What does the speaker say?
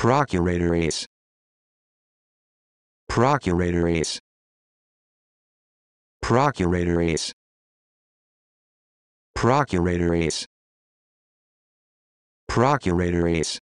Procuratories. Procuratories. Procuratories. Procuratories. Procuratories.